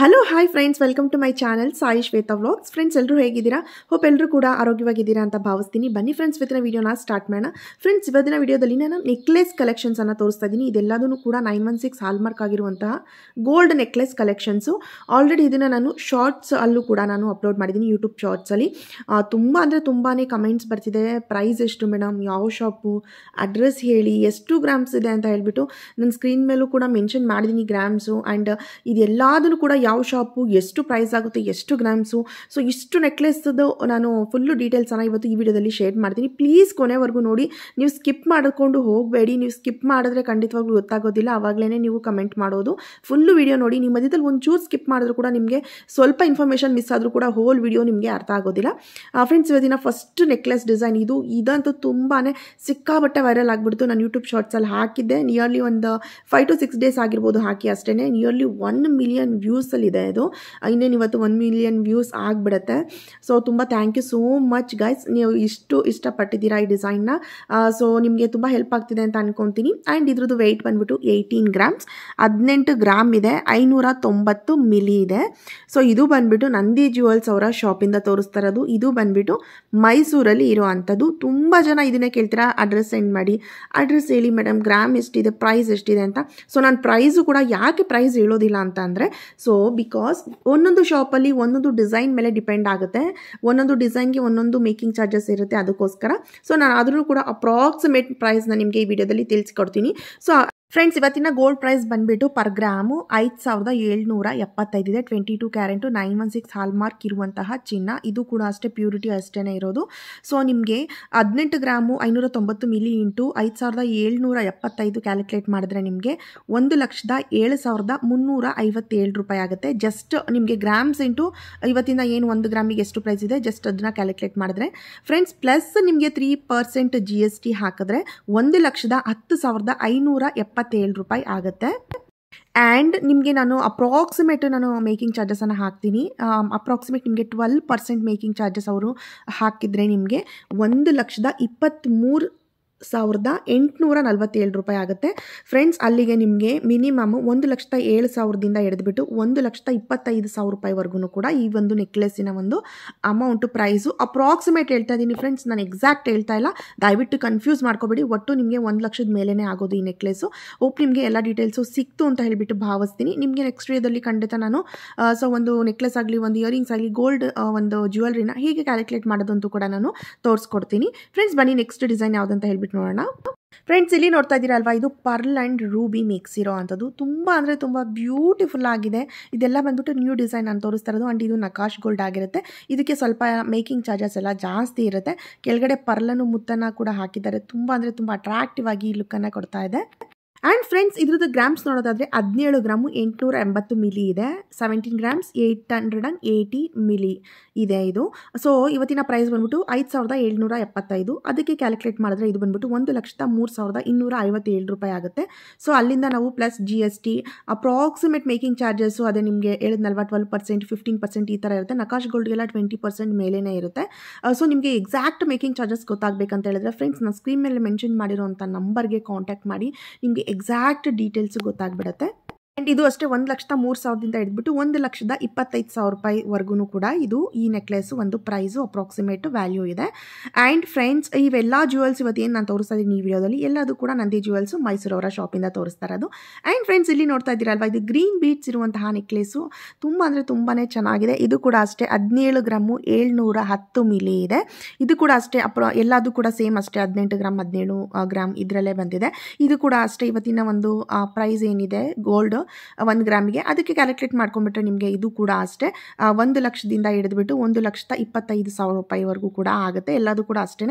hello hi friends welcome to my channel Sai Shweta vlogs friends ಎಲ್ಲರೂ ಹೇಗಿದ್ದೀರಾ hope ಎಲ್ಲರೂ ಕೂಡ ಆರೋಗ್ಯವಾಗಿದ್ದೀರಾ ಅಂತ ಭಾವಿಸ್ತೀನಿ ಬನ್ನಿ ಫ್ರೆಂಡ್ಸ್ ಇವತ್ತಿನ ವೀಡಿಯೋನ ಸ್ಟಾರ್ಟ್ ಮಾಡೋಣ ಫ್ರೆಂಡ್ಸ್ ಇವತ್ತಿನ ವೀಡಿಯೋದಲ್ಲಿ ನಾನು ನೆಕ್ಲೆಸ್ ಅನ್ನು ತೋರಿಸ್ತಾ ಇದ್ದೀನಿ ಇದೆಲ್ಲದೂ ಕೂಡ ನೈನ್ ಒನ್ ಸಿಕ್ಸ್ ಹಾಲ್ಮಾರ್ಕ್ ಆಗಿರುವಂತಹ ಗೋಲ್ಡ್ ನೆಕ್ಲೆಸ್ ಕಲೆಕ್ಷನ್ಸು ಆಲ್ರೆಡಿ ಇದನ್ನು ನಾನು ಶಾರ್ಟ್ಸ್ ಅಲ್ಲೂ ಕೂಡ ನಾನು ಅಪ್ಲೋಡ್ ಮಾಡಿದ್ದೀನಿ ಯೂಟ್ಯೂಬ್ ಶಾರ್ಟ್ಸಲ್ಲಿ ತುಂಬ ಅಂದರೆ ತುಂಬಾ ಕಮೆಂಟ್ಸ್ ಬರ್ತಿದೆ ಪ್ರೈಸ್ ಎಷ್ಟು ಮೇಡಮ್ ಯಾವ ಶಾಪು ಅಡ್ರೆಸ್ ಹೇಳಿ ಎಷ್ಟು ಗ್ರಾಮ್ಸ್ ಇದೆ ಅಂತ ಹೇಳ್ಬಿಟ್ಟು ನನ್ನ ಸ್ಕ್ರೀನ್ ಮೇಲೂ ಕೂಡ ಮೆನ್ಷನ್ ಮಾಡಿದ್ದೀನಿ ಗ್ರಾಮ್ಸು ಆ್ಯಂಡ್ ಇದೆಲ್ಲದೂ ಕೂಡ ಯಾವ ಶಾಪು ಎಷ್ಟು ಪ್ರೈಸ್ ಆಗುತ್ತೆ ಎಷ್ಟು ಗ್ರಾಮ್ಸು ಸೊ ಇಷ್ಟು ನೆಕ್ಲೆಸ್ದು ನಾನು ಫುಲ್ಲು ಡೀಟೇಲ್ಸನ್ನು ಇವತ್ತು ಈ ವಿಡಿಯೋದಲ್ಲಿ ಶೇರ್ ಮಾಡ್ತೀನಿ ಪ್ಲೀಸ್ ಕೊನೆವರೆಗೂ ನೋಡಿ ನೀವು ಸ್ಕಿಪ್ ಮಾಡಿಕೊಂಡು ಹೋಗಬೇಡಿ ನೀವು ಸ್ಕಿಪ್ ಮಾಡಿದ್ರೆ ಖಂಡಿತವಾಗ್ಲೂ ಗೊತ್ತಾಗೋದಿಲ್ಲ ಆವಾಗಲೇ ನೀವು ಕಮೆಂಟ್ ಮಾಡೋದು ಫುಲ್ಲು ವಿಡಿಯೋ ನೋಡಿ ನಿಮ್ಮ ಮಧ್ಯದಲ್ಲಿ ಒಂಚೂರು ಸ್ಕಿಪ್ ಮಾಡಿದ್ರು ಕೂಡ ನಿಮಗೆ ಸ್ವಲ್ಪ ಇನ್ಫಾರ್ಮೇಷನ್ ಮಿಸ್ ಆದರೂ ಕೂಡ ಹೋಲ್ ವಿಡಿಯೋ ನಿಮಗೆ ಅರ್ಥ ಆಗೋದಿಲ್ಲ ಫ್ರೆಂಡ್ಸ್ ಇವತ್ತಿನ ಫಸ್ಟ್ ನೆಕ್ಲೆಸ್ ಡಿಸೈನ್ ಇದು ಇದಂತೂ ತುಂಬಾ ಸಿಕ್ಕಾಬಟ್ಟೆ ವೈರಲ್ ಆಗಿಬಿಡ್ತು ನಾನು ಯೂಟ್ಯೂಬ್ ಶಾರ್ಟ್ಸಲ್ಲಿ ಹಾಕಿದ್ದೆ ನಿಯರ್ಲಿ ಒಂದು ಫೈವ್ ಟು ಸಿಕ್ಸ್ ಡೇಸ್ ಆಗಿರ್ಬೋದು ಹಾಕಿ ಅಷ್ಟೇ ನಿಯರ್ಲಿ ಒನ್ ಮಿಲಿಯನ್ ವ್ಯೂಸ್ ಇದೆ ಅದು ಇನ್ನೇನು ಇವತ್ತು ಒನ್ ಮಿಲಿಯನ್ ವ್ಯೂಸ್ ಆಗಿಬಿಡುತ್ತೆ ಸೊ ತುಂಬ thank you so much guys ನೀವು ಇಷ್ಟು ಇಷ್ಟಪಟ್ಟಿದ್ದೀರಾ ಈ ಡಿಸೈನ್ನ ಸೊ ನಿಮಗೆ ತುಂಬ ಹೆಲ್ಪ್ ಆಗ್ತಿದೆ ಅಂತ ಅನ್ಕೊತೀನಿ ಆ್ಯಂಡ್ ಇದ್ರದ್ದು ವೆಯ್ಟ್ ಬಂದ್ಬಿಟ್ಟು ಏಯ್ಟೀನ್ ಗ್ರಾಮ್ಸ್ ಹದಿನೆಂಟು ಗ್ರಾಮ್ ಇದೆ ಐನೂರ ತೊಂಬತ್ತು ಮಿಲಿ ಇದೆ ಸೊ ಇದು ಬಂದುಬಿಟ್ಟು ನಂದಿ ಜ್ಯುವೆಲ್ಸ್ ಅವರ ಶಾಪಿಂದ ತೋರಿಸ್ತಾ ಇದು ಬಂದುಬಿಟ್ಟು ಮೈಸೂರಲ್ಲಿ ಇರೋ ಅಂಥದ್ದು ತುಂಬ ಜನ ಇದನ್ನೇ ಕೇಳ್ತೀರಾ ಅಡ್ರೆಸ್ ಸೆಂಡ್ ಮಾಡಿ ಅಡ್ರೆಸ್ ಹೇಳಿ ಮೇಡಮ್ ಗ್ರಾಮ್ ಎಷ್ಟಿದೆ ಪ್ರೈಸ್ ಎಷ್ಟಿದೆ ಅಂತ ಸೊ ನಾನು ಪ್ರೈಸು ಕೂಡ ಯಾಕೆ ಪ್ರೈಸ್ ಹೇಳೋದಿಲ್ಲ ಅಂತ ಅಂದರೆ ಸೊ ಬಿಕಾಸ್ ಒಂದೊಂದು ಶಾಪಲ್ಲಿ ಒಂದೊಂದು ಡಿಸೈನ್ ಮೇಲೆ ಡಿಪೆಂಡ್ ಆಗುತ್ತೆ ಒಂದೊಂದು ಡಿಸೈನ್ಗೆ ಒಂದೊಂದು ಮೇಕಿಂಗ್ ಚಾರ್ಜಸ್ ಇರುತ್ತೆ ಅದಕ್ಕೋಸ್ಕರ ಸೊ ನಾನು ಆದರೂ ಕೂಡ ಅಪ್ರಾಕ್ಸಿಮೇಟ್ ಪ್ರೈಸ್ನ ನಿಮಗೆ ಈ ವಿಡಿಯೋದಲ್ಲಿ ತಿಳಿಸ್ಕೊಡ್ತೀನಿ ಸೊ ಫ್ರೆಂಡ್ಸ್ ಇವತ್ತಿನ ಗೋಲ್ಡ್ ಪ್ರೈಸ್ ಬಂದುಬಿಟ್ಟು ಪರ್ ಗ್ರಾಮು ಐದು ಸಾವಿರದ ಏಳ್ನೂರ ಇದೆ twenty two carat nine one six hallmark ಇರುವಂತಹ ಚಿನ್ನ ಇದು ಕೂಡ ಅಷ್ಟೇ ಪ್ಯೂರಿಟಿ ಅಷ್ಟೇ ಇರೋದು ಸೊ ನಿಮಗೆ ಹದಿನೆಂಟು ಗ್ರಾಮು ಐನೂರ ತೊಂಬತ್ತು ಮಿಲಿ ಇಂಟು ಐದು ಸಾವಿರದ ಏಳ್ನೂರ ಎಪ್ಪತ್ತೈದು ಕ್ಯಾಲ್ಕುಲೇಟ್ ಮಾಡಿದ್ರೆ ನಿಮಗೆ ಒಂದು ಲಕ್ಷದ ಏಳು ಸಾವಿರದ ಮುನ್ನೂರ ಐವತ್ತೇಳು ರೂಪಾಯಿ ಆಗುತ್ತೆ ಜಸ್ಟ್ ನಿಮಗೆ ಗ್ರಾಮ್ಸ್ ಇಂಟು ಇವತ್ತಿಂದ ಏನು ಒಂದು ಗ್ರಾಮಿಗೆ ಎಷ್ಟು ಪ್ರೈಸ್ ಇದೆ ಜಸ್ಟ್ ಅದನ್ನ ಕ್ಯಾಲ್ಕುಲೇಟ್ ಮಾಡಿದ್ರೆ ಫ್ರೆಂಡ್ಸ್ ಪ್ಲಸ್ ನಿಮಗೆ three percent G S T ಹಾಕಿದ್ರೆ ಒಂದು ಲಕ್ಷದ ಹತ್ತು ಸಾವಿರದ ಐನೂರ ಎಪ್ಪ ಇಪ್ಪತ್ತೇಳು ರೂಪಾಯಿ ಆಗುತ್ತೆ ಆ್ಯಂಡ್ ನಿಮಗೆ ನಾನು ಅಪ್ರಾಕ್ಸಿಮೇಟ್ ನಾನು ಮೇಕಿಂಗ್ ಚಾರ್ಜಸನ್ನು ಹಾಕ್ತೀನಿ ಅಪ್ರಾಕ್ಸಿಮೇಟ್ ನಿಮಗೆ ಟ್ವೆಲ್ ಪರ್ಸೆಂಟ್ ಮೇಕಿಂಗ್ ಚಾರ್ಜಸ್ ಅವರು ಹಾಕಿದರೆ ನಿಮಗೆ ಒಂದು ಲಕ್ಷದ ಇಪ್ಪತ್ತ್ಮೂರು ಸಾವಿರದ ಎಂಟುನೂರ ನಲ್ವತ್ತೇಳು ರೂಪಾಯಿ ಆಗುತ್ತೆ ಫ್ರೆಂಡ್ಸ್ ಅಲ್ಲಿಗೆ ನಿಮಗೆ ಮಿನಿಮಮ್ ಒಂದು ಲಕ್ಷದ ಏಳು ಸಾವಿರದಿಂದ ಹಿಡಿದುಬಿಟ್ಟು ಒಂದು ಲಕ್ಷದ ಇಪ್ಪತ್ತೈದು ಸಾವಿರ ರೂಪಾಯಿವರೆಗೂ ಕೂಡ ಈ ಒಂದು ನೆಕ್ಲೆಸ್ಸಿನ ಒಂದು ಅಮೌಂಟ್ ಪ್ರೈಸು ಅಪ್ರಾಕ್ಸಿಮೇಟ್ ಹೇಳ್ತಾ ಇದ್ದೀನಿ ಫ್ರೆಂಡ್ಸ್ ನಾನು ಎಕ್ಸಾಕ್ಟ್ ಹೇಳ್ತಾ ಇಲ್ಲ ದಯವಿಟ್ಟು ಕನ್ಫ್ಯೂಸ್ ಮಾಡ್ಕೋಬೇಡಿ ಒಟ್ಟು ನಿಮಗೆ ಒಂದು ಲಕ್ಷದ ಮೇಲೇ ಆಗೋದು ಈ ನೆಕ್ಲೆಸ್ಸು ಹೋಪ್ ನಿಮಗೆ ಎಲ್ಲ ಡೀಟೇಲ್ಸು ಸಿಕ್ತು ಅಂತ ಹೇಳಿಬಿಟ್ಟು ಭಾವಿಸ್ತೀನಿ ನಿಮಗೆ ನೆಕ್ಸ್ಟ್ ಡೇದಲ್ಲಿ ಖಂಡಿತ ನಾನು ಸೊ ಒಂದು ನೆಕ್ಲೆಸ್ ಆಗಲಿ ಒಂದು ಇಯರಿಂಗ್ಸ್ ಆಗಲಿ ಗೋಲ್ಡ್ ಒಂದು ಜ್ಯುವೆಲ್ರಿನ ಹೀಗೆ ಕ್ಯಾಲ್ಕುಲೇಟ್ ಮಾಡೋದಂತೂ ಕೂಡ ನಾನು ತೋರಿಸ್ಕೊಡ್ತೀನಿ ಫ್ರೆಂಡ್ಸ್ ಬನ್ನಿ ನೆಕ್ಸ್ಟ್ ಡಿಸೈನ್ ಯಾವುದಂತ ಹೇಳಿಬಿಟ್ಟು ನೋಡೋಣ ಫ್ರೆಂಡ್ಸ್ ಇಲ್ಲಿ ನೋಡ್ತಾ ಇದ್ದೀರಾ ಅಲ್ವಾ ಇದು ಪರ್ಲ್ ಆ್ಯಂಡ್ ರೂಬಿ ಮಿಕ್ಸ್ ಇರೋ ಅಂಥದ್ದು ತುಂಬ ಅಂದರೆ ತುಂಬ ಬ್ಯೂಟಿಫುಲ್ ಆಗಿದೆ ಇದೆಲ್ಲ ಬಂದ್ಬಿಟ್ಟು ನ್ಯೂ ಡಿಸೈನ್ ನಾನು ತೋರಿಸ್ತಾ ಇರೋದು ಆ್ಯಂಡ್ ಇದು ನಕಾಶ್ ಗೋಲ್ಡ್ ಆಗಿರುತ್ತೆ ಇದಕ್ಕೆ ಸ್ವಲ್ಪ ಮೇಕಿಂಗ್ ಚಾರ್ಜಸ್ ಎಲ್ಲ ಜಾಸ್ತಿ ಇರುತ್ತೆ ಕೆಳಗಡೆ ಪರ್ಲನ್ನು ಮುತ್ತನ್ನು ಕೂಡ ಹಾಕಿದ್ದಾರೆ ತುಂಬ ಅಂದರೆ ತುಂಬ ಅಟ್ರಾಕ್ಟಿವ್ ಆಗಿ ಈ ಲುಕ್ಕನ್ನು ಕೊಡ್ತಾ ಇದೆ ಆ್ಯಂಡ್ ಫ್ರೆಂಡ್ಸ್ ಇದ್ರದ್ದು ಗ್ರಾಮ್ಸ್ ನೋಡೋದಾದರೆ ಹದಿನೇಳು ಗ್ರಾಮು ಎಂಟುನೂರ ಎಂಬತ್ತು ಮಿಲಿ ಇದೆ seventeen grams eight hundred and eighty milli ಇದೆ ಇದು ಸೊ ಇವತ್ತಿನ ಪ್ರೈಸ್ ಬಂದ್ಬಿಟ್ಟು ಐದು ಸಾವಿರದ ಏಳ್ನೂರ ಎಪ್ಪತ್ತೈದು ಅದಕ್ಕೆ ಕ್ಯಾಲ್ಕುಲೇಟ್ ಮಾಡಿದ್ರೆ ಇದು ಬಂದ್ಬಿಟ್ಟು ಒಂದು ಲಕ್ಷದ ಮೂರು ಸಾವಿರದ ಇನ್ನೂರ ಐವತ್ತೇಳು ರೂಪಾಯಿ ಆಗುತ್ತೆ ಸೊ ಅಲ್ಲಿಂದ ನಾವು plus G S T approximate making charges ಅದೇ ನಿಮಗೆ ಹೇಳಿದ್ನಲ್ವ ಟ್ವೆಲ್ ಪರ್ಸೆಂಟ್ ಫಿಫ್ಟೀನ್ ಪರ್ಸೆಂಟ್ ಈ ಥರ ಇರುತ್ತೆ ನಕಾಶ್ ಗೋಲ್ಡ್ಗೆಲ್ಲ ಟ್ವೆಂಟಿ ಪರ್ಸೆಂಟ್ ಮೇಲೇ ಇರುತ್ತೆ ಸೊ uh, ನಿಮಗೆ ಎಕ್ಸಾಕ್ಟ್ ಮೇಕಿಂಗ್ ಚಾರ್ಜಸ್ ಗೊತ್ತಾಗಬೇಕಂತ ಹೇಳಿದ್ರೆ ಫ್ರೆಂಡ್ಸ್ ನಾನು ಸ್ಕ್ರೀನ್ ಮೇಲೆ ಮೆನ್ಷನ್ ಮಾಡಿರೋಂಥ ನಂಬರ್ಗೆ ಕಾಂಟ್ಯಾಕ್ಟ್ ಮಾಡಿ ನಿಮಗೆ ಎಕ್ಸಾಕ್ಟ್ ಡೀಟೇಲ್ಸ್ ಗೊತ್ತಾಗ್ಬಿಡತ್ತೆ ಆ್ಯಂಡ್ ಇದು ಅಷ್ಟೇ ಒಂದು ಲಕ್ಷದ ಮೂರು ಸಾವಿರದಿಂದ ಹಿಡಿದ್ಬಿಟ್ಟು ಒಂದು ಲಕ್ಷದ ಇಪ್ಪತ್ತೈದು ಸಾವಿರ ರೂಪಾಯಿ ವರ್ಗೂ ಕೂಡ ಇದು ಈ ನೆಕ್ಲೆಸ್ ಒಂದು ಪ್ರೈಸು ಅಪ್ರಾಕ್ಸಿಮೇಟ್ ವ್ಯಾಲ್ಯೂ ಇದೆ ಆ್ಯಂಡ್ ಫ್ರೆಂಡ್ಸ್ ಇವೆಲ್ಲ ಜ್ಯುವೆಲ್ಸ್ ಇವತ್ತೇನು ನಾನು ತೋರಿಸ್ತಾ ಇದ್ದೀನಿ ಈ ವಿಡಿಯೋದಲ್ಲಿ ಎಲ್ಲದು ಕೂಡ ನಂದಿ ಮೈಸೂರು ಮೈಸೂರವರ ಶಾಪಿಂದ ತೋರಿಸ್ತಾರೆ ಅದು ಆ್ಯಂಡ್ ಫ್ರೆಂಡ್ಸ್ ಇಲ್ಲಿ ನೋಡ್ತಾ ಇದ್ದೀರಲ್ವ ಇದು ಗ್ರೀನ್ ಬೀಟ್ಸ್ ಇರುವಂತಹ ನೆಕ್ಲೆಸು ತುಂಬ ಅಂದರೆ ತುಂಬಾ ಚೆನ್ನಾಗಿದೆ ಇದು ಕೂಡ ಅಷ್ಟೇ ಹದಿನೇಳು ಗ್ರಾಮು ಏಳ್ನೂರ ಹತ್ತು ಮಿಲಿ ಇದೆ ಇದು ಕೂಡ ಅಷ್ಟೇ ಅಪ್ರ ಎಲ್ಲದು ಕೂಡ ಸೇಮ್ ಅಷ್ಟೇ ಹದಿನೆಂಟು ಗ್ರಾಮ್ ಹದಿನೇಳು ಗ್ರಾಮ್ ಇದರಲ್ಲೇ ಬಂದಿದೆ ಇದು ಕೂಡ ಅಷ್ಟೇ ಇವತ್ತಿನ ಒಂದು ಪ್ರೈಸ್ ಏನಿದೆ ಗೋಲ್ಡ್ ಒಂದು ಗ್ರಾಮಿಗೆ ಅದಕ್ಕೆ ಕ್ಯಾಲ್ಕುಲೇಟ್ ಮಾಡ್ಕೊಂಡ್ಬಿಟ್ರೆ ನಿಮಗೆ ಇದು ಕೂಡ ಅಷ್ಟೇ ಒಂದು ಲಕ್ಷದಿಂದ ಹಿಡಿದುಬಿಟ್ಟು ಒಂದು ಲಕ್ಷದ ಇಪ್ಪತ್ತೈದು ಸಾವಿರ ರೂಪಾಯಿವರೆಗೂ ಕೂಡ ಆಗುತ್ತೆ ಎಲ್ಲದೂ ಕೂಡ ಅಷ್ಟೇ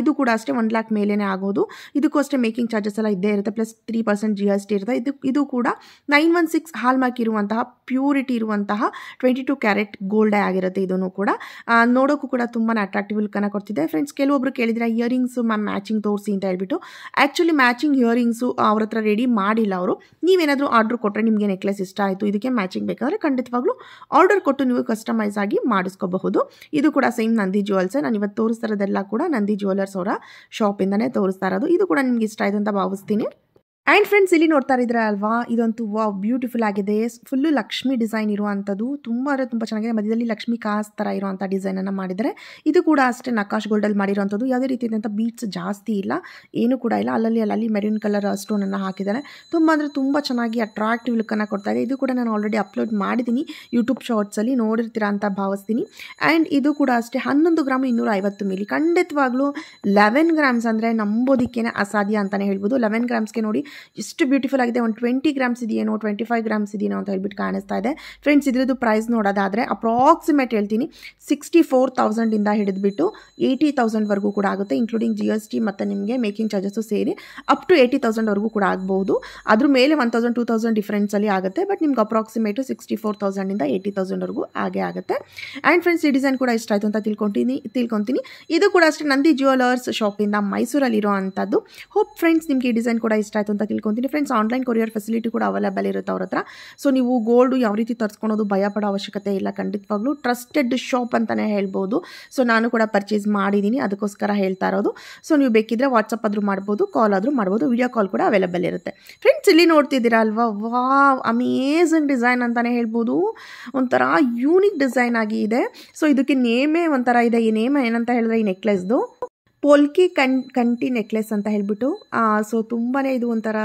ಇದು ಕೂಡ ಅಷ್ಟೇ ಒಂದು ಲ್ಯಾಕ್ ಮೇಲೇ ಆಗೋದು ಇದಕ್ಕೂ ಅಷ್ಟೇ ಮೇಕಿಂಗ್ ಚಾರ್ಜಸ್ ಎಲ್ಲ ಇದ್ದೇ ಇರುತ್ತೆ plus three percent G S T ಇರುತ್ತೆ ಇದು ಇದು ಕೂಡ ನೈನ್ ಒನ್ ಸಿಕ್ಸ್ ಹಾಲ್ಮಾರ್ಕ್ ಇರುವಂತಹ ಪ್ಯೂರಿಟಿ ಇರುವಂತಹ ಟ್ವೆಂಟಿ ಟು ಕ್ಯಾರೆಟ್ ಗೋಲ್ಡೇ ಆಗಿರುತ್ತೆ ಇದನ್ನು ಕೂಡ ನೋಡೋಕ್ಕೂ ಕೂಡ ತುಂಬಾ ಅಟ್ರಾಕ್ಟಿವ್ ಕನ ಕೊಡ್ತಿದೆ ಫ್ರೆಂಡ್ಸ್ ಕೆಲವೊಬ್ರು ಕೇಳಿದ್ರೆ ಇಯರಿಂಗ್ಸ್ ಮ್ಯಾಮ್ ಮ್ಯಾಚಿಂಗ್ ತೋರಿಸಿ ಅಂತ ಹೇಳ್ಬಿಟ್ಟು ಆ್ಯಕ್ಚುಲಿ ಮ್ಯಾಚಿಂಗ್ ಇಯರಿಂಗ್ಸು ಅವ್ರ ಹತ್ರ ರೆಡಿ ಮಾಡಿಲ್ಲ ಅವರು ನೀವೇನಾದರೂ ಆರ್ಡ್ರ್ ಕೊಟ್ಟರೆ ನಿಮಗೆ ನೆಕ್ಲೆಸ್ ಇಷ್ಟ ಆಯಿತು ಇದಕ್ಕೆ ಮ್ಯಾಚಿಂಗ್ ಬೇಕಾದರೆ ಖಂಡಿತವಾಗ್ಲೂ ಆರ್ಡರ್ ಕೊಟ್ಟು ನೀವು ಕಸ್ಟಮೈಸ್ ಆಗಿ ಮಾಡಿಸ್ಕೋಬಹುದು ಇದು ಕೂಡ ಸೇಮ್ ನಂದಿ ಜ್ಯುವೆಲ್ಸೇ ನಾನು ಇವತ್ತು ತೋರಿಸ್ತಾ ಇರೋದೆಲ್ಲ ಕೂಡ ನಂದಿ ಜ್ಯುವೆಲ್ಲರ್ಸ್ ಅವರ ಶಾಪಿಂದನೇ ತೋರಿಸ್ತಾ ಇರೋದು ಇದು ಕೂಡ ನಿಮ್ಗೆ ಇಷ್ಟ ಆಯಿತು ಅಂತ ಭಾವಿಸ್ತೀನಿ ಆ್ಯಂಡ್ ಫ್ರೆಂಡ್ಸ್ ಇಲ್ಲಿ ನೋಡ್ತಾ ಇದ್ರ ಅಲ್ವಾ ಇದಂತೂ ವಾ ಬ್ಯೂಟಿಫುಲ್ ಆಗಿದೆ ಫುಲ್ಲು ಲಕ್ಷ್ಮಿ ಡಿಸೈನ್ ಇರುವಂಥದ್ದು ತುಂಬ ಅಂದರೆ ತುಂಬ ಚೆನ್ನಾಗಿದೆ ಮಧ್ಯದಲ್ಲಿ ಲಕ್ಷ್ಮಿ ಕಾಸ್ ಥರ ಇರುವಂಥ ಡಿಸೈನನ್ನು ಮಾಡಿದರೆ ಇದು ಕೂಡ ಅಷ್ಟೇ ನಕಾಶ್ ಗೋಲ್ಡಲ್ಲಿ ಮಾಡಿರುವಂಥದ್ದು ಯಾವುದೇ ರೀತಿಯಾದಂಥ ಬೀಟ್ಸ್ ಜಾಸ್ತಿ ಇಲ್ಲ ಏನು ಕೂಡ ಇಲ್ಲ ಅಲ್ಲಲ್ಲಿ ಅಲ್ಲಲ್ಲಿ ಮೆರೂನ್ ಕಲರ್ ಸ್ಟೋನನ್ನು ಹಾಕಿದ್ದಾರೆ ತುಂಬ ಅಂದರೆ ತುಂಬ ಚೆನ್ನಾಗಿ ಅಟ್ರಾಕ್ಟಿವ್ ಲುಕ್ಕನ್ನು ಕೊಡ್ತಾ ಇದೆ ಇದು ಕೂಡ ನಾನು ಆಲ್ರೆಡಿ ಅಪ್ಲೋಡ್ ಮಾಡಿದ್ದೀನಿ ಯೂಟ್ಯೂಬ್ ಶಾರ್ಟ್ಸಲ್ಲಿ ನೋಡಿರ್ತೀರ ಅಂತ ಭಾವಿಸ್ತೀನಿ ಆ್ಯಂಡ್ ಇದು ಕೂಡ ಅಷ್ಟೇ ಹನ್ನೊಂದು ಗ್ರಾಮ್ ಇನ್ನೂರ ಐವತ್ತು ಮಿಲಿ ಖಂಡಿತವಾಗ್ಲೂ ಲೆವೆನ್ ಗ್ರಾಮ್ಸ್ ಅಂದರೆ ನಂಬೋದಿಕ್ಕೇನೆ ಅಸಾಧ್ಯ ಅಂತಲೇ ಹೇಳ್ಬೋದು ಲೆವೆನ್ ಗ್ರಾಮ್ಸ್ಗೆ ನೋಡಿ ಎಷ್ಟು ಬ್ಯೂಟಿಫುಲ್ ಆಗಿದೆ ಒಂದು ಟ್ವೆಂಟಿ ಗ್ರಾಮ್ಸ್ ಇದೆಯೇನೋ ಟ್ವೆಂಟಿ ಫೈವ್ ಗ್ರಾಮ್ಸ್ ಇದೆಯೇನೋ ಅಂತ ಹೇಳ್ಬಿಟ್ಟು ಕಾಣಿಸ್ತಾ ಇದೆ ಫ್ರೆಂಡ್ಸ್ ಇದ್ರದ್ದು ಪ್ರೈಸ್ ನೋಡೋದಾದರೆ ಅಪ್ರಾಕ್ಸಿಮೇಟ್ ಹೇಳ್ತೀನಿ ಸಿಕ್ಸ್ಟಿ ಫೋರ್ ತೌಸಂಡಿಂದ ಹಿಡಿದ್ಬಿಟ್ಟು ಏಯ್ಟಿ ತೌಸಂಡ್ವರೆಗೂ ಕೂಡ ಆಗುತ್ತೆ ಇನ್ಕ್ಲೂಡಿಂಗ್ ಜಿ ಎಸ್ ಟಿ ಮತ್ತು ನಿಮಗೆ ಮೇಕಿಂಗ್ ಚಾರ್ಜಸ್ಸು ಸೇರಿ ಅಪ್ ಟು ಏಯ್ಟಿ ತೌಸಂಡ್ವರೆಗೂ ಕೂಡ ಆಗ್ಬೋದು ಅದ್ರ ಮೇಲೆ ಒನ್ ತೌಸಂಡ್ ಟೂ ತೌಸಂಡ್ ಡಿಫ್ರೆನ್ಸಲ್ಲಿ ಆಗುತ್ತೆ ಬಟ್ ನಿಮ್ಗೆ ಅಪ್ರಾಕ್ಸಿಮೇಟು ಸಿಕ್ಸ್ಟಿ ಫೋರ್ ತೌಸಂಡಿಂದ ಏಯ್ಟಿ ತೌಸಂಡ್ವರೆಗೂ ಆಗೇ ಆಗುತ್ತೆ ಆ್ಯಂಡ್ ಫ್ರೆಂಡ್ಸ್ ಈ ಡಿಸೈನ್ ಕೂಡ ಇಷ್ಟ ಆಯಿತು ಅಂತ ತಿಳ್ಕೊತೀನಿ ತಿಳ್ಕೊತೀನಿ ಇದು ಕೂಡ ಅಷ್ಟೇ ನಂದಿ ಜ್ಯುವೆಲರ್ಸ್ ಶಾಪಿಂದ ಮೈಸೂರಲ್ಲಿರೋ ಅಂಥದ್ದು ಹೋಪ್ ಫ್ರೆಂಡ್ಸ್ ನಿಮಗೆ ಈ ಡಿಸೈನ್ ಕೂಡ ಇಷ್ಟ ಆಯಿತು ಅಂತ ತಿಳ್ಕೊತೀನಿ ಫ್ರೆಂಡ್ಸ್ ಆನ್ಲೈನ್ ಕೊರಿಯರ್ ಫೆಸಿಲಿಟಿ ಕೂಡ ಅವೈಲೇಬಲ್ ಇರುತ್ತೆ ಅವ್ರ ಹತ್ರ ಸೊ ನೀವು ಗೋಲ್ಡು ಯಾವ ರೀತಿ ತರಿಸ್ಕೊಳೋದು ಪಡೋ ಅವಶ್ಯಕತೆ ಇಲ್ಲ ಖಂಡಿತವಾಗ್ಲೂ ಟ್ರಸ್ಟೆಡ್ ಶಾಪ್ ಅಂತಲೇ ಹೇಳ್ಬೋದು ಸೊ ನಾನು ಕೂಡ ಪರ್ಚೇಸ್ ಮಾಡಿದ್ದೀನಿ ಅದಕ್ಕೋಸ್ಕರ ಹೇಳ್ತಾ ಇರೋದು ಸೊ ನೀವು ಬೇಕಿದ್ರೆ ವಾಟ್ಸಪ್ ಆದರೂ ಮಾಡ್ಬೋದು ಕಾಲ್ ಆದರೂ ಮಾಡ್ಬೋದು ವಿಡಿಯೋ ಕಾಲ್ ಕೂಡ ಅವೈಲೇಬಲ್ ಇರುತ್ತೆ ಫ್ರೆಂಡ್ಸ್ ಇಲ್ಲಿ ನೋಡ್ತಿದ್ದೀರಾ ಅಲ್ವಾ ವಾ ಅಮೇಝಿಂಗ್ ಡಿಸೈನ್ ಅಂತಲೇ ಹೇಳ್ಬೋದು ಒಂಥರ ಯೂನಿಕ್ ಡಿಸೈನ್ ಆಗಿ ಇದೆ ಸೊ ಇದಕ್ಕೆ ನೇಮೇ ಒಂಥರ ಇದೆ ಈ ನೇಮ ಏನಂತ ಹೇಳಿದ್ರೆ ಈ ನೆಕ್ಲೆಸ್ದು ಪೊಲ್ಕಿ ಕಣ್ ಕಂಟಿ ನೆಕ್ಲೆಸ್ ಅಂತ ಹೇಳ್ಬಿಟ್ಟು ಸೊ ತುಂಬಾ ಇದು ಒಂಥರ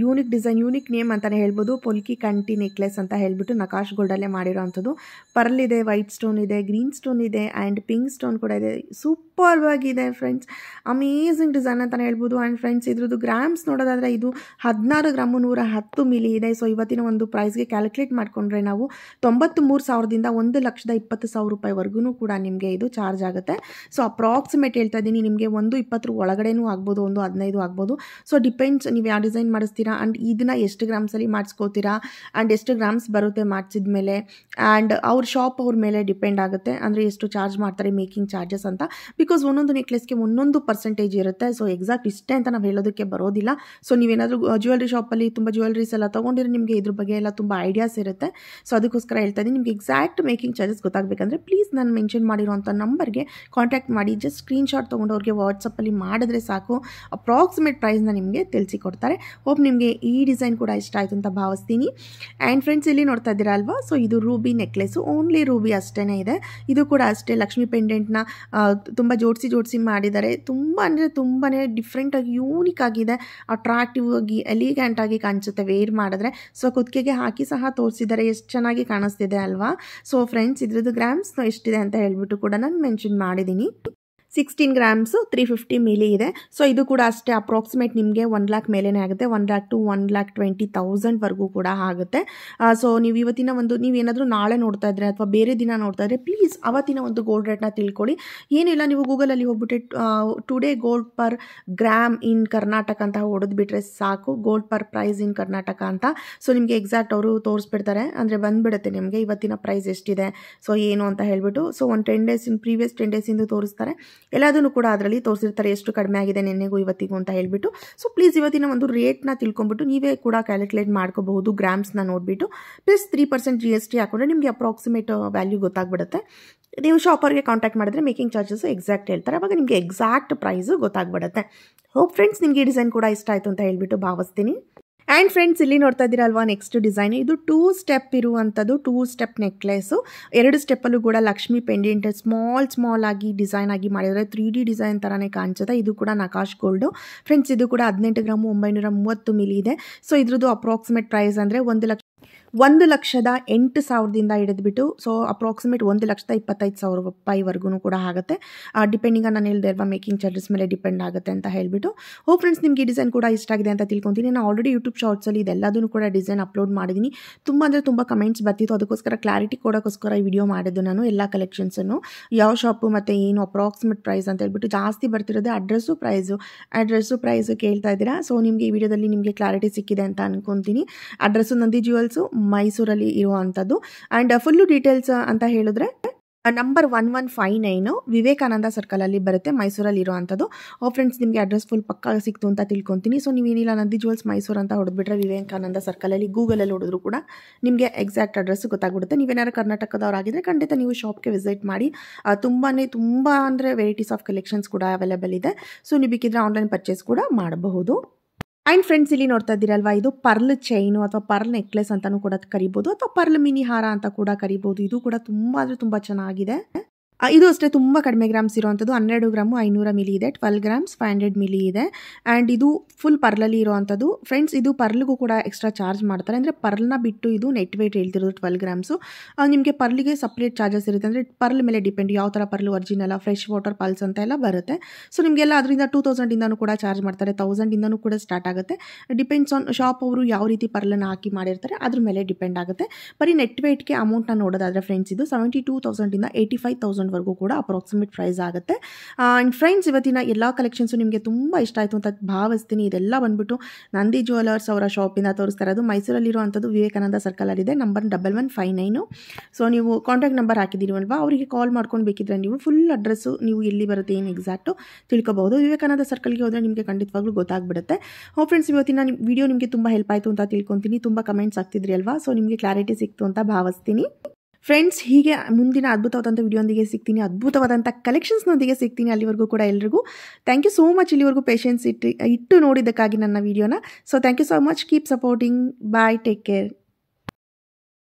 ಯೂನಿಕ್ ಡಿಸೈನ್ ಯೂನಿಕ್ ನೇಮ್ ಅಂತಲೇ ಹೇಳ್ಬೋದು ಪೊಲ್ಕಿ ಕಂಟಿ ನೆಕ್ಲೆಸ್ ಅಂತ ಹೇಳ್ಬಿಟ್ಟು ನಕಾಶ್ ಗೋಲ್ಡಲ್ಲೇ ಮಾಡಿರೋ ಅಂಥದ್ದು ಪರ್ಲ್ ಇದೆ ವೈಟ್ ಸ್ಟೋನ್ ಇದೆ ಗ್ರೀನ್ ಸ್ಟೋನ್ ಇದೆ ಆ್ಯಂಡ್ ಪಿಂಕ್ ಸ್ಟೋನ್ ಕೂಡ ಇದೆ ಸೂಪರ್ವಾಗಿದೆ ಫ್ರೆಂಡ್ಸ್ ಅಮೇಝಿಂಗ್ ಡಿಸೈನ್ ಅಂತಲೇ ಹೇಳ್ಬೋದು ಆ್ಯಂಡ್ ಫ್ರೆಂಡ್ಸ್ ಇದ್ರದ್ದು ಗ್ರಾಮ್ಸ್ ನೋಡೋದಾದರೆ ಇದು ಹದಿನಾರು ಗ್ರಾಮು ನೂರ ಹತ್ತು ಮಿಲಿ ಇದೆ ಸೊ ಇವತ್ತಿನ ಒಂದು ಪ್ರೈಸ್ಗೆ ಕ್ಯಾಲ್ಕುಲೇಟ್ ಮಾಡಿಕೊಂಡ್ರೆ ನಾವು ತೊಂಬತ್ತು ಮೂರು ಸಾವಿರದಿಂದ ಒಂದು ಲಕ್ಷದ ಇಪ್ಪತ್ತು ಸಾವಿರ ರೂಪಾಯಿವರೆಗೂ ಕೂಡ ನಿಮಗೆ ಇದು ಚಾರ್ಜ್ ಆಗುತ್ತೆ ಸೊ ಅಪ್ರಾಕ್ಸಿಮೇಟ್ ಹೇಳ್ತಾ ಇದ್ದೀನಿ ನಿಮ್ಮ ನಿಮಗೆ ಒಂದು ಇಪ್ಪತ್ತರ ಒಳಗಡೆನೂ ಆಗ್ಬೋದು ಒಂದು ಹದಿನೈದು ಆಗ್ಬೋದು ಸೊ ಡಿಪೆಂಡ್ಸ್ ನೀವು ಯಾವ ಡಿಸೈನ್ ಮಾಡಿಸ್ತೀರಾ ಆ್ಯಂಡ್ ಇದನ್ನ ಎಷ್ಟು ಗ್ರಾಮ್ಸಲ್ಲಿ ಮಾಡಿಸ್ಕೋತೀರಾ ಆ್ಯಂಡ್ ಎಷ್ಟು ಗ್ರಾಮ್ಸ್ ಬರುತ್ತೆ ಮಾಡಿಸಿದ ಮೇಲೆ ಆ್ಯಂಡ್ ಅವ್ರ ಶಾಪ್ ಅವ್ರ ಮೇಲೆ ಡಿಪೆಂಡ್ ಆಗುತ್ತೆ ಅಂದರೆ ಎಷ್ಟು ಚಾರ್ಜ್ ಮಾಡ್ತಾರೆ ಮೇಕಿಂಗ್ ಚಾರ್ಜಸ್ ಅಂತ ಬಿಕಾಸ್ ಒಂದೊಂದು ನೆಕ್ಲೆಸ್ಗೆ ಒಂದೊಂದು ಪರ್ಸೆಂಟೇಜ್ ಇರುತ್ತೆ ಸೊ ಎಕ್ಸಾಕ್ಟ್ ಇಷ್ಟೇ ಅಂತ ನಾವು ಹೇಳೋದಕ್ಕೆ ಬರೋದಿಲ್ಲ ಸೊ ನೀವೇನಾದರೂ ಜ್ಯುವೆಲ್ರಿ ಶಾಪಲ್ಲಿ ತುಂಬ ಜ್ಯುವೆಲ್ರೀಸ್ ಎಲ್ಲ ತೊಗೊಂಡಿರೋ ನಿಮಗೆ ಇದ್ರ ಬಗ್ಗೆ ಎಲ್ಲ ತುಂಬ ಐಡಿಯಾಸ್ ಇರುತ್ತೆ ಸೊ ಅದಕ್ಕೋಸ್ಕರ ಹೇಳ್ತಾ ಇದ್ದೀನಿ ನಿಮಗೆ ಎಕ್ಸಾಕ್ಟ್ ಮೇಕಿಂಗ್ ಚಾರ್ಜಸ್ ಗೊತ್ತಾಗಬೇಕಂದ್ರೆ ಪ್ಲೀಸ್ ನಾನು ಮೆನ್ಷನ್ ಮಾಡಿರೋಂಥ ನಂಬರ್ಗೆ ಕಾಂಟ್ಯಾಕ್ಟ್ ಮಾಡಿ ಜಸ್ಟ್ ಸ್ಕ್ರೀನ್ಶಾಟ್ ಅವ್ರಿಗೆ ನಿಮಗೆ ವಾಟ್ಸಪ್ಪಲ್ಲಿ ಮಾಡಿದ್ರೆ ಸಾಕು ಅಪ್ರಾಕ್ಸಿಮೇಟ್ ಪ್ರೈಸ್ನ ನಿಮಗೆ ತಿಳಿಸಿಕೊಡ್ತಾರೆ ಹೋಪ್ ನಿಮಗೆ ಈ ಡಿಸೈನ್ ಕೂಡ ಇಷ್ಟ ಆಯಿತು ಅಂತ ಭಾವಿಸ್ತೀನಿ ಆ್ಯಂಡ್ ಫ್ರೆಂಡ್ಸ್ ಇಲ್ಲಿ ನೋಡ್ತಾ ಇದ್ದೀರಾ ಅಲ್ವಾ ಸೊ ಇದು ರೂಬಿ ನೆಕ್ಲೆಸ್ಸು ಓನ್ಲಿ ರೂಬಿ ಅಷ್ಟೇ ಇದೆ ಇದು ಕೂಡ ಅಷ್ಟೇ ಲಕ್ಷ್ಮಿ ಪೆಂಡೆಂಟ್ನ ತುಂಬ ಜೋಡಿಸಿ ಜೋಡಿಸಿ ಮಾಡಿದ್ದಾರೆ ತುಂಬ ಅಂದರೆ ತುಂಬಾ ಡಿಫ್ರೆಂಟಾಗಿ ಯೂನಿಕ್ ಆಗಿದೆ ಅಟ್ರಾಕ್ಟಿವ್ ಆಗಿ ಎಲಿಗ್ಯಾಂಟ್ ಕಾಣಿಸುತ್ತೆ ವೇರ್ ಮಾಡಿದ್ರೆ ಸೊ ಕುತ್ತಿಗೆಗೆ ಹಾಕಿ ಸಹ ತೋರಿಸಿದ್ದಾರೆ ಎಷ್ಟು ಚೆನ್ನಾಗಿ ಕಾಣಿಸ್ತಿದೆ ಅಲ್ವಾ ಸೊ ಫ್ರೆಂಡ್ಸ್ ಇದ್ರದ್ದು ಗ್ರಾಮ್ಸ್ ಎಷ್ಟಿದೆ ಅಂತ ಹೇಳ್ಬಿಟ್ಟು ಕೂಡ ನಾನು ಮೆನ್ಷನ್ ಮಾಡಿದ್ದೀನಿ sixteen grams three fifty milli ಇದೆ ಸೊ ಇದು ಕೂಡ ಅಷ್ಟೇ ಅಪ್ರಾಕ್ಸಿಮೇಟ್ ನಿಮಗೆ ಒನ್ ಲ್ಯಾಕ್ ಮೇಲೇ ಆಗುತ್ತೆ one lakh to one lakh twenty ತೌಸಂಡ್ವರೆಗೂ ಕೂಡ ಆಗುತ್ತೆ ಸೊ ನೀವು ಇವತ್ತಿನ ಒಂದು ನೀವೇನಾದರೂ ನಾಳೆ ನೋಡ್ತಾ ಇದ್ರೆ ಅಥವಾ ಬೇರೆ ದಿನ ನೋಡ್ತಾ ಇದ್ರೆ ಪ್ಲೀಸ್ ಅವತ್ತಿನ ಒಂದು ಗೋಲ್ಡ್ ರೇಟ್ನ ತಿಳ್ಕೊಳ್ಳಿ ಏನಿಲ್ಲ ನೀವು ಗೂಗಲಲ್ಲಿ ಹೋಗ್ಬಿಟ್ಟು today gold per gram in Karnataka ಅಂತ ಹೊಡೆದ್ಬಿಟ್ರೆ ಸಾಕು gold per price in Karnataka ಅಂತ ಸೊ ನಿಮಗೆ ಎಕ್ಸಾಕ್ಟ್ ಅವರು ತೋರಿಸ್ಬಿಡ್ತಾರೆ ಅಂದರೆ ಬಂದುಬಿಡುತ್ತೆ ನಿಮಗೆ ಇವತ್ತಿನ ಪ್ರೈಸ್ ಎಷ್ಟಿದೆ ಸೊ ಏನು ಅಂತ ಹೇಳ್ಬಿಟ್ಟು ಸೊ ಒಂದು ten days in previous ten ಡೇಸಿಂದು ತೋರಿಸ್ತಾರೆ ಎಲ್ಲದನ್ನು ಕೂಡ ಅದರಲ್ಲಿ ತೋರಿಸಿರ್ತಾರೆ ಎಷ್ಟು ಕಡಿಮೆ ಆಗಿದೆ ನಿನ್ನೆಗೂ ಇವತ್ತಿಗೂ ಅಂತ ಹೇಳಿಬಿಟ್ಟು ಸೊ ಪ್ಲೀಸ್ ಇವತ್ತಿನ ಒಂದು ರೇಟ್ನ ತಿಳ್ಕೊಂಬಿಟ್ಟು ನೀವೇ ಕೂಡ ಕ್ಯಾಲ್ಕುಲೇಟ್ ಮಾಡ್ಕೋಬಹುದು ಗ್ರಾಮ್ಸ್ನ ನೋಡಿಬಿಟ್ಟು plus three percent G S T ಹಾಕೊಂಡ್ರೆ ನಿಮಗೆ ಅಪ್ರಾಕ್ಸಿಮೇಟ್ ವ್ಯಾಲ್ಯೂ uh, ಗೊತ್ತಾಗ್ಬಿಡುತ್ತೆ ನೀವು ಶಾಪರ್ಗೆ ಕಾಂಟ್ಯಾಕ್ಟ್ ಮಾಡಿದ್ರೆ ಮೇಕಿಂಗ್ ಚಾರ್ಜಸ್ ಎಕ್ಸಾಕ್ಟ್ ಹೇಳ್ತಾರೆ ಅವಾಗ ನಿಮಗೆ ಎಕ್ಸಾಕ್ಟ್ ಪ್ರೈಸು ಗೊತ್ತಾಗ್ಬಿಡುತ್ತೆ ಹೋಪ್ ಫ್ರೆಂಡ್ಸ್ ನಿಮಗೆ ಡಿಸೈನ್ ಕೂಡ ಇಷ್ಟ ಆಯಿತು ಅಂತ ಹೇಳಿಬಿಟ್ಟು ಭಾವಿಸ್ತೀನಿ ಆ್ಯಂಡ್ ಫ್ರೆಂಡ್ಸ್ ಇಲ್ಲಿ ನೋಡ್ತಾ ಇದ್ದೀರಲ್ವಾ ನೆಕ್ಸ್ಟ್ ಡಿಸೈನ್ ಇದು ಟೂ ಸ್ಟೆಪ್ ಇರುವಂಥದ್ದು ಟೂ ಸ್ಟೆಪ್ ನೆಕ್ಲೆಸು ಎರಡು ಸ್ಟೆಪ್ಪಲ್ಲೂ ಕೂಡ ಲಕ್ಷ್ಮಿ ಪೆಂಡೆಂಟ್ ಸ್ಮಾಲ್ ಸ್ಮಾಲ್ ಆಗಿ ಡಿಸೈನ್ ಆಗಿ ಮಾಡಿದರೆ ತ್ರೀ ಡಿ ಡಿಸೈನ್ ಥರನೇ ಕಾಣಿಸುತ್ತೆ ಇದು ಕೂಡ ನಕಾಶ್ ಗೋಲ್ಡು ಫ್ರೆಂಡ್ಸ್ ಇದು ಕೂಡ ಹದಿನೆಂಟು ಗ್ರಾಮು ಒಂಬೈನೂರ ಮೂವತ್ತು ಮಿಲಿ ಇದೆ ಸೊ ಇದ್ರದ್ದು ಅಪ್ರಾಕ್ಸಿಮೇಟ್ ಪ್ರೈಸ್ ಅಂದರೆ ಒಂದು ಲಕ್ಷ ಒಂದು ಲಕ್ಷದ ಎಂಟು ಸಾವಿರದಿಂದ ಹಿಡಿದ್ಬಿಟ್ಟು ಸೊ ಅಪ್ರಾಕ್ಸಿಮೇಟ್ ಒಂದು ಲಕ್ಷದ ಇಪ್ಪತ್ತೈದು ಸಾವಿರ ರೂಪಾಯಿವರೆಗೂ ಕೂಡ ಆಗುತ್ತೆ ಡಿಪೆಂಡಿಂಗ್ ನಾನು ಹೇಳಿದೆ ಅಲ್ವಾ ಮೇಕಿಂಗ್ ಚಾರ್ಜಸ್ ಮೇಲೆ ಡಿಪೆಂಡ್ ಆಗುತ್ತೆ ಅಂತ ಹೇಳಿಬಿಟ್ಟು ಹೋ oh ಫ್ರೆಂಡ್ಸ್ ನಿಮಗೆ ಡಿಸೈನ್ ಕೂಡ ಇಷ್ಟ ಆಗಿದೆ ಅಂತ ತಿಳ್ಕೊತೀನಿ ನಾನು ಆಲ್ರೆಡಿ ಯೂಟ್ಯೂಬ್ ಶಾರ್ಟ್ಸಲ್ಲಿ ಇದೆಲ್ಲದನ್ನು ಕೂಡ ಡಿಸೈನ್ ಅಪ್ಲೋಡ್ ಮಾಡಿದ್ದೀನಿ ತುಂಬ ಅಂದರೆ ತುಂಬ ಕಮೆಂಟ್ಸ್ ಬರ್ತಿತ್ತು ಅದಕ್ಕೋಸ್ಕರ ಕ್ಲಾರಿಟಿ ಕೊಡೋಕ್ಕೋಸ್ಕರ ಈ ವಿಡಿಯೋ ಮಾಡಿದ್ದು ನಾನು ಎಲ್ಲ ಕಲೆಕ್ಷನ್ಸನ್ನು ಯಾವ ಶಾಪು ಮತ್ತು ಏನು ಅಪ್ರಾಕ್ಸಿಮೇಟ್ ಪ್ರೈಸ್ ಅಂತ ಹೇಳ್ಬಿಟ್ಟು ಜಾಸ್ತಿ ಬರ್ತಿರೋದು ಅಡ್ರೆಸ್ಸು ಪ್ರೈಸು ಅಡ್ರೆಸ್ಸು ಪ್ರೈಸು ಕೇಳ್ತಾ ಇದ್ದೀರಾ ಸೊ ನಿಮಗೆ ಈ ವಿಡಿಯೋದಲ್ಲಿ ನಿಮಗೆ ಕ್ಲಾರಿಟಿ ಸಿಕ್ಕಿದೆ ಅಂತ ಅನ್ಕೊತೀನಿ ಅಡ್ರೆಸ್ಸು ನಂದಿ ಜ್ಯುವೆಲ್ಸು ಮೈಸೂರಲ್ಲಿ ಇರುವಂಥದ್ದು ಆ್ಯಂಡ್ ಫುಲ್ಲು ಡೀಟೇಲ್ಸ್ ಅಂತ ಹೇಳಿದ್ರೆ number one one five nine Vivekananda ಸರ್ಕಲಲ್ಲಿ ಬರುತ್ತೆ ಮೈಸೂರಲ್ಲಿ ಇರುವಂಥದ್ದು ಓ ಫ್ರೆಂಡ್ಸ್ ನಿಮಗೆ ಅಡ್ರೆಸ್ ಫುಲ್ ಪಕ್ಕ ಸಿಕ್ತು ಅಂತ ತಿಳ್ಕೊತೀನಿ ಸೊ ನೀವೇನಿಲ್ಲ ನಂದಿ ಜುವೆಲ್ಸ್ ಮೈಸೂರು ಅಂತ ಹೊಡೆದ್ಬಿಟ್ರೆ ವಿವೇಕಾನಂದ ಸರ್ಕಲಲ್ಲಿ ಗೂಗಲಲ್ಲಿ ಹೊಡೆದ್ರು ಕೂಡ ನಿಮಗೆ ಎಕ್ಸಾಕ್ಟ್ ಅಡ್ರೆಸ್ ಗೊತ್ತಾಗ್ಬಿಡುತ್ತೆ ನೀವೇನಾರು ಕರ್ನಾಟಕದವರಾಗಿದ್ದರೆ ಖಂಡಿತ ನೀವು ಶಾಪ್ಗೆ ವಿಸಿಟ್ ಮಾಡಿ ತುಂಬಾ ತುಂಬ ಅಂದರೆ ವೆರೈಟೀಸ್ ಆಫ್ ಕಲೆಕ್ಷನ್ಸ್ ಕೂಡ ಅವೈಲೇಬಲ್ ಇದೆ ಸೊ ನೀವು ಬೇಕಿದ್ರೆ ಆನ್ಲೈನ್ ಪರ್ಚೇಸ್ ಕೂಡ ಮಾಡಬಹುದು ಆ್ಯಂಡ್ ಫ್ರೆಂಡ್ಸ್ ಇಲ್ಲಿ ನೋಡ್ತಾ ಇದ್ದೀರಲ್ವಾ ಇದು ಪರ್ಲ್ ಚೈನು ಅಥವಾ ಪರ್ಲ್ ನೆಕ್ಲೆಸ್ ಅಂತಲೂ ಕೂಡ ಕರಿಬೋದು ಅಥವಾ ಪರ್ಲ್ ಮಿನಿ ಹಾರ ಅಂತ ಕೂಡ ಕರಿಬೋದು ಇದು ಕೂಡ ತುಂಬ ಅಂದರೆ ತುಂಬ ಚೆನ್ನಾಗಿದೆ ಇದು ಅಷ್ಟೇ ತುಂಬ ಕಡಿಮೆ ಗ್ರಾಮ್ಸ್ ಇರುವಂಥದ್ದು ಹನ್ನೆರಡು ಗ್ರಾಮು ಐನೂರ ಮಿಲಿ ಇದೆ twelve grams five hundred milli ಇದೆ ಆ್ಯಂಡ್ ಇದು ಫುಲ್ ಪರ್ಲಲ್ಲಿ ಇರೋವಂಥದ್ದು ಫ್ರೆಂಡ್ಸ್ ಇದು ಪರ್ಲ್ಗೂ ಕೂಡ ಎಕ್ಸ್ಟ್ರಾ ಚಾರ್ಜ್ ಮಾಡ್ತಾರೆ ಅಂದರೆ ಪರ್ಲ್ನ ಬಿಟ್ಟು ಇದು ನೆಟ್ ವೇಟ್ ಹೇಳ್ತಿರೋದು ಟ್ವೆಲ್ ಗ್ರಾಮ್ಸು ನಿಮಗೆ ಪರ್ಲಿಗೆ ಸಪ್ರೇಟ್ ಚಾರ್ಜಸ್ ಇರುತ್ತೆ ಅಂದರೆ ಪರ್ಲ್ ಮೇಲೆ ಡಿಪೆಂಡ್ ಯಾವ ಥರ ಪರ್ಲ್ ಒರಿಜಿನಲ್ಲ ಫ್ರೆಶ್ ವಾಟರ್ ಪಲ್ಸ್ ಅಂತ ಎಲ್ಲ ಬರುತ್ತೆ ಸೊ ನಿಮಗೆಲ್ಲ ಅದರಿಂದ ಟೂ ತೌಸಂಡಿಂದನೂ ಕೂಡ ಚಾರ್ಜ್ ಮಾಡ್ತಾರೆ ತೌಸಂಡಿಂದನೂ ಕೂಡ ಸ್ಟಾರ್ಟ್ ಆಗುತ್ತೆ ಡಿಪೆಂಡ್ಸ್ ಆನ್ ಶಾಪ್ ಅವರು ಯಾವ ರೀತಿ ಪರ್ಲನ್ನು ಹಾಕಿ ಮಾಡಿರ್ತಾರೆ ಅದ್ರ ಮೇಲೆ ಡಿಪೆಂಡ್ ಆಗುತ್ತೆ ಬರೀ ನೆಟ್ ವೇಟ್ಗೆ ಅಮೌಂಟ್ನ ನೋಡೋದಾದರೆ ಫ್ರೆಂಡ್ಸ್ ಇದು ಸೆವೆಂಟಿ ಟೂ ತೌಸಂಡಿಂದ ಏಯ್ಟಿ ಫೈವ್ ತೌಸಂಡ್ ತೌಸಂಡ್ವರೆಗೂ ಕೂಡ ಅಪ್ರಾಕ್ಸಿಮೇಟ್ ಪ್ರೈಸ್ ಆಗುತ್ತೆ ಆ್ಯಂಡ್ ಫ್ರೆಂಡ್ಸ್ ಇವತ್ತಿನ ಎಲ್ಲ ಕಲೆಕ್ಷನ್ಸು ನಿಮಗೆ ತುಂಬ ಇಷ್ಟ ಆಯಿತು ಅಂತ ಭಾವಿಸ್ತೀನಿ ಇದೆಲ್ಲ ಬಂದುಬಿಟ್ಟು ನಂದಿ ಜುವೆಲರ್ಸ್ ಅವರ ಶಾಪಿಂದ ತೋರಿಸ್ತಾ ಇರೋದು ಮೈಸೂರಲ್ಲಿರುವಂಥದ್ದು ವಿವೇಕಾನಂದ ಸರ್ಕಲಲ್ಲಿದೆ number double one five nine so ನೀವು ಕಾಂಟ್ಯಾಕ್ಟ್ ನಂಬರ್ ಅಲ್ವಾ ಅವರಿಗೆ ಕಾಲ್ ಮಾಡ್ಕೊಂಡು ಬೇಕಿದ್ರೆ ನೀವು ಫುಲ್ ಅಡ್ರೆಸ್ಸು ನೀವು ಎಲ್ಲಿ ಬರುತ್ತೆ ಏನು ಎಕ್ಸಾಕ್ಟು ತಿಳ್ಕೊಬಹುದು ವಿವೇಕಾನಂದ ಸರ್ಕಲ್ಗೆ ಹೋದರೆ ನಿಮಗೆ ಖಂಡಿತವಾಗ್ಲೂ ಗೊತ್ತಾಗ್ಬಿಡುತ್ತೆ ಹೋ oh, ಫ್ರೆಂಡ್ಸ್ ಇವತ್ತಿನ ವಿಡಿಯೋ ನಿಮಗೆ ತುಂಬ ಹೆಲ್ಪ್ ಆಯಿತು ಅಂತ ತಿಳ್ಕೊತೀನಿ ತುಂಬ ಕಮೆಂಟ್ಸ್ ಆಗ್ತಿದ್ರಿ ಅಲ್ವಾ ಸೊ ನಿಮಗೆ ಕ್ಲಾರಿಟಿ ಸಿಕ್ತು ಅಂತ ಭಾವಿಸ್ತೀನಿ ಫ್ರೆಂಡ್ಸ್ ಹೀಗೆ ಮುಂದಿನ ಅದ್ಭುತವಾದಂಥ ವಿಡಿಯೋಂದಿಗೆ ಸಿಗ್ತೀನಿ ಅದ್ಭುತವಾದಂಥ ಕಲೆಕ್ಷನ್ಸ್ನೊಂದಿಗೆ ಸಿಗ್ತೀನಿ ಅಲ್ಲಿವರೆಗೂ ಕೂಡ ಎಲ್ರಿಗೂ ಥ್ಯಾಂಕ್ ಯು ಸೋ ಮಚ್ ಇಲ್ಲಿವರೆಗೂ ಪೇಷನ್ಸ್ ಇಟ್ಟು ಇಟ್ಟು ನೋಡಿದ್ದಕ್ಕಾಗಿ ನನ್ನ ವೀಡಿಯೋನ so thank you so much keep supporting bye take care